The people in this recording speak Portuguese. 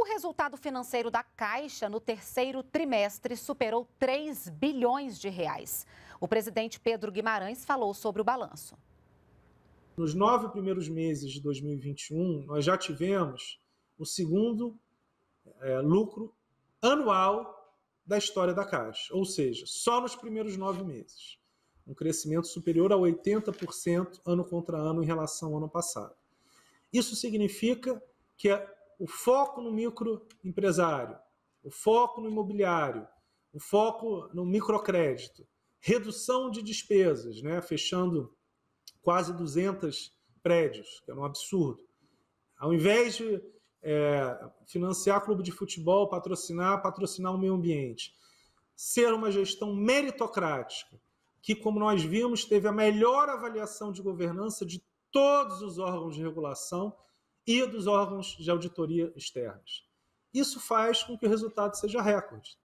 O resultado financeiro da Caixa no terceiro trimestre superou 3 bilhões de reais. O presidente Pedro Guimarães falou sobre o balanço. Nos nove primeiros meses de 2021, nós já tivemos o segundo é, lucro anual da história da Caixa, ou seja, só nos primeiros nove meses. Um crescimento superior a 80% ano contra ano em relação ao ano passado. Isso significa que o foco no microempresário, o foco no imobiliário, o foco no microcrédito, redução de despesas, né? fechando quase 200 prédios, que é um absurdo. Ao invés de é, financiar clube de futebol, patrocinar, patrocinar o meio ambiente, ser uma gestão meritocrática, que, como nós vimos, teve a melhor avaliação de governança de todos os órgãos de regulação e dos órgãos de auditoria externos. Isso faz com que o resultado seja recorde.